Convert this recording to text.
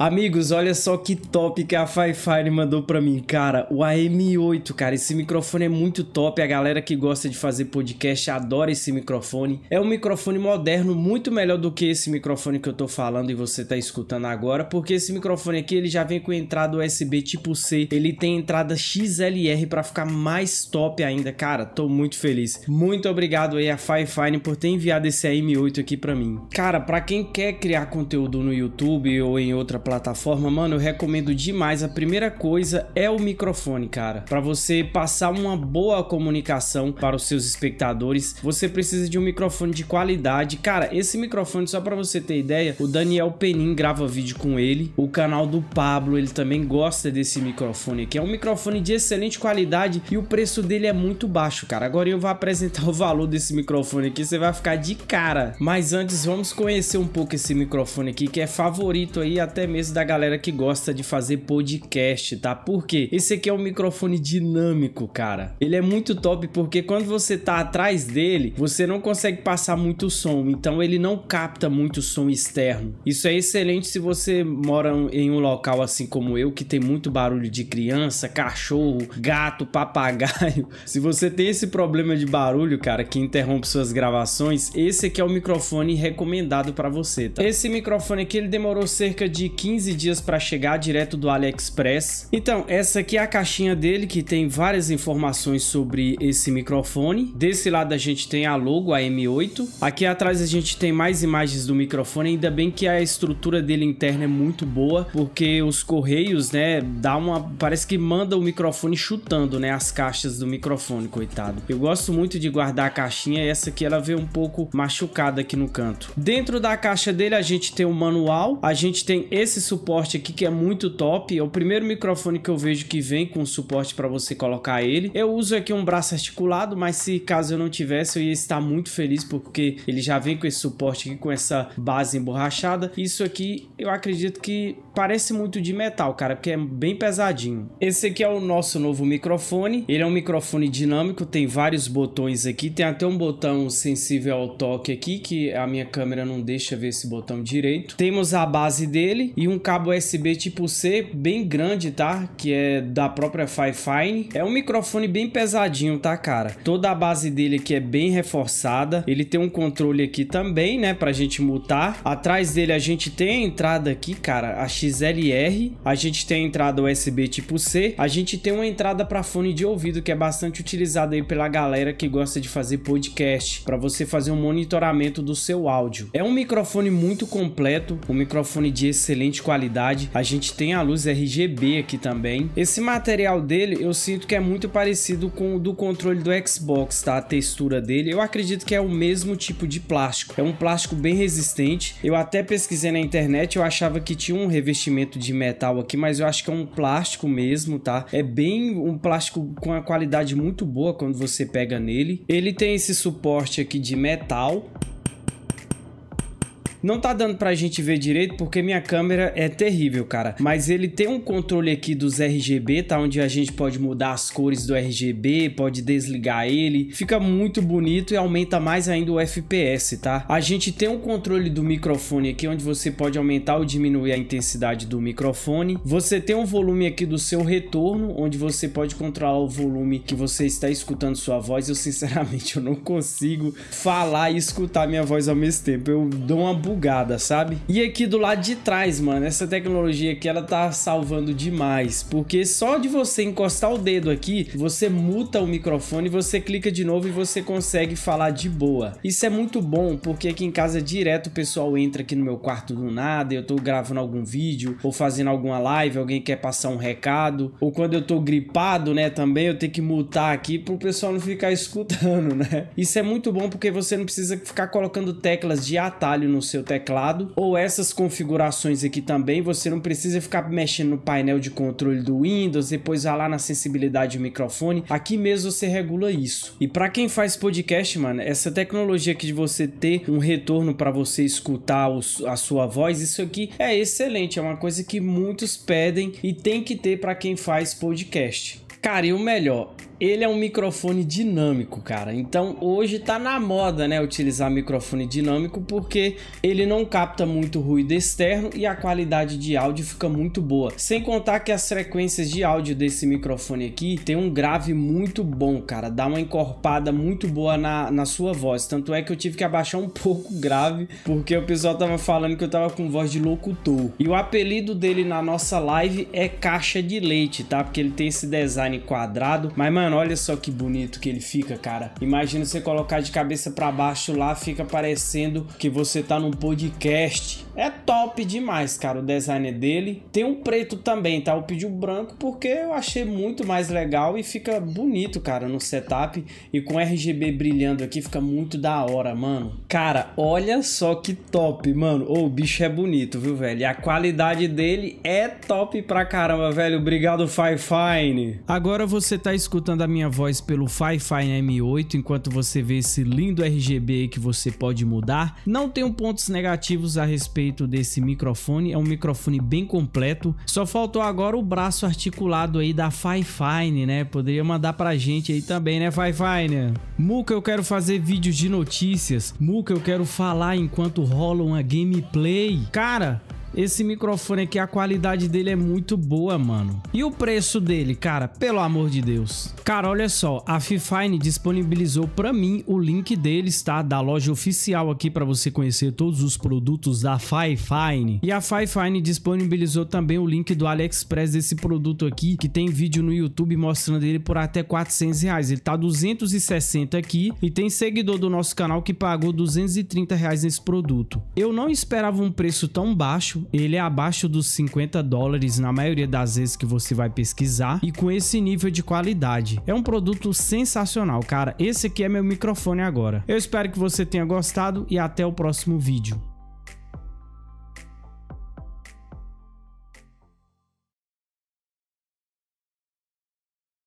Amigos, olha só que top que a Firefire mandou pra mim, cara. O AM8, cara. Esse microfone é muito top. A galera que gosta de fazer podcast adora esse microfone. É um microfone moderno, muito melhor do que esse microfone que eu tô falando e você tá escutando agora, porque esse microfone aqui, ele já vem com entrada USB tipo C. Ele tem entrada XLR pra ficar mais top ainda, cara. Tô muito feliz. Muito obrigado aí a Firefire por ter enviado esse AM8 aqui pra mim. Cara, pra quem quer criar conteúdo no YouTube ou em outra plataforma, mano, eu recomendo demais. A primeira coisa é o microfone, cara. Para você passar uma boa comunicação para os seus espectadores, você precisa de um microfone de qualidade. Cara, esse microfone, só para você ter ideia, o Daniel Penin grava vídeo com ele. O canal do Pablo, ele também gosta desse microfone aqui. É um microfone de excelente qualidade e o preço dele é muito baixo, cara. Agora eu vou apresentar o valor desse microfone aqui, você vai ficar de cara. Mas antes, vamos conhecer um pouco esse microfone aqui, que é favorito aí até mesmo começo da galera que gosta de fazer podcast, tá? Porque Esse aqui é um microfone dinâmico, cara. Ele é muito top porque quando você tá atrás dele, você não consegue passar muito som, então ele não capta muito som externo. Isso é excelente se você mora em um local assim como eu, que tem muito barulho de criança, cachorro, gato, papagaio. Se você tem esse problema de barulho, cara, que interrompe suas gravações, esse aqui é o microfone recomendado para você, tá? Esse microfone aqui ele demorou cerca de 15 15 dias para chegar direto do AliExpress. Então, essa aqui é a caixinha dele que tem várias informações sobre esse microfone. Desse lado a gente tem a logo, a M8. Aqui atrás a gente tem mais imagens do microfone, ainda bem que a estrutura dele interna é muito boa, porque os correios, né, dá uma... parece que manda o microfone chutando, né, as caixas do microfone, coitado. Eu gosto muito de guardar a caixinha, essa aqui ela veio um pouco machucada aqui no canto. Dentro da caixa dele a gente tem o manual, a gente tem esse esse suporte aqui que é muito top, é o primeiro microfone que eu vejo que vem com suporte para você colocar ele. Eu uso aqui um braço articulado, mas se caso eu não tivesse, eu ia estar muito feliz porque ele já vem com esse suporte aqui, com essa base emborrachada. Isso aqui eu acredito que parece muito de metal, cara, porque é bem pesadinho. Esse aqui é o nosso novo microfone. Ele é um microfone dinâmico, tem vários botões aqui. Tem até um botão sensível ao toque aqui, que a minha câmera não deixa ver esse botão direito. Temos a base dele e um cabo USB tipo C bem grande, tá? Que é da própria Fifine. É um microfone bem pesadinho, tá, cara? Toda a base dele aqui é bem reforçada. Ele tem um controle aqui também, né? Pra gente mutar. Atrás dele a gente tem a entrada aqui, cara, a X XLR, a gente tem a entrada USB tipo C, a gente tem uma entrada para fone de ouvido que é bastante utilizada aí pela galera que gosta de fazer podcast, para você fazer um monitoramento do seu áudio. É um microfone muito completo, um microfone de excelente qualidade. A gente tem a luz RGB aqui também. Esse material dele eu sinto que é muito parecido com o do controle do Xbox, tá? A textura dele, eu acredito que é o mesmo tipo de plástico. É um plástico bem resistente. Eu até pesquisei na internet, eu achava que tinha um revestimento revestimento de metal aqui, mas eu acho que é um plástico mesmo, tá? É bem um plástico com a qualidade muito boa quando você pega nele. Ele tem esse suporte aqui de metal, não tá dando pra gente ver direito porque minha câmera é terrível, cara. Mas ele tem um controle aqui dos RGB, tá? Onde a gente pode mudar as cores do RGB, pode desligar ele. Fica muito bonito e aumenta mais ainda o FPS, tá? A gente tem um controle do microfone aqui, onde você pode aumentar ou diminuir a intensidade do microfone. Você tem um volume aqui do seu retorno, onde você pode controlar o volume que você está escutando sua voz. Eu, sinceramente, eu não consigo falar e escutar minha voz ao mesmo tempo. Eu dou uma bugada, sabe? E aqui do lado de trás, mano, essa tecnologia aqui, ela tá salvando demais, porque só de você encostar o dedo aqui, você muta o microfone, você clica de novo e você consegue falar de boa. Isso é muito bom, porque aqui em casa direto o pessoal entra aqui no meu quarto do nada, eu tô gravando algum vídeo, ou fazendo alguma live, alguém quer passar um recado, ou quando eu tô gripado, né, também eu tenho que mutar aqui pro pessoal não ficar escutando, né? Isso é muito bom porque você não precisa ficar colocando teclas de atalho no seu seu teclado, ou essas configurações aqui também, você não precisa ficar mexendo no painel de controle do Windows, depois vá lá na sensibilidade do microfone, aqui mesmo você regula isso. E para quem faz podcast, mano, essa tecnologia aqui de você ter um retorno para você escutar os, a sua voz, isso aqui é excelente, é uma coisa que muitos pedem e tem que ter para quem faz podcast. Cara, e o melhor, ele é um microfone dinâmico, cara. Então hoje tá na moda, né, utilizar microfone dinâmico porque ele não capta muito ruído externo e a qualidade de áudio fica muito boa. Sem contar que as frequências de áudio desse microfone aqui tem um grave muito bom, cara. Dá uma encorpada muito boa na, na sua voz. Tanto é que eu tive que abaixar um pouco o grave porque o pessoal tava falando que eu tava com voz de locutor. E o apelido dele na nossa live é caixa de leite, tá? Porque ele tem esse design quadrado. Mas, mano, Mano, olha só que bonito que ele fica, cara. Imagina você colocar de cabeça para baixo lá, fica parecendo que você tá num podcast é top demais, cara, o design dele. Tem um preto também, tá? Eu pedi o branco porque eu achei muito mais legal e fica bonito, cara, no setup. E com RGB brilhando aqui fica muito da hora, mano. Cara, olha só que top, mano. Ô, o bicho é bonito, viu, velho? E a qualidade dele é top pra caramba, velho. Obrigado, FiFine. Agora você tá escutando a minha voz pelo FiFine M8 enquanto você vê esse lindo RGB que você pode mudar. Não tenho pontos negativos a respeito conceito desse microfone. É um microfone bem completo. Só faltou agora o braço articulado aí da Fifine, né? Poderia mandar pra gente aí também, né, Fifine? Muca, eu quero fazer vídeos de notícias. Muca, eu quero falar enquanto rola uma gameplay. Cara, esse microfone aqui, a qualidade dele é muito boa, mano. E o preço dele, cara? Pelo amor de Deus. Cara, olha só. A Fifine disponibilizou pra mim o link deles, tá? Da loja oficial aqui pra você conhecer todos os produtos da Fifine. E a Fifine disponibilizou também o link do AliExpress desse produto aqui, que tem vídeo no YouTube mostrando ele por até 400 reais. Ele tá 260 aqui e tem seguidor do nosso canal que pagou 230 reais nesse produto. Eu não esperava um preço tão baixo, baixo, ele é abaixo dos 50 dólares na maioria das vezes que você vai pesquisar e com esse nível de qualidade. É um produto sensacional, cara. Esse aqui é meu microfone agora. Eu espero que você tenha gostado e até o próximo vídeo.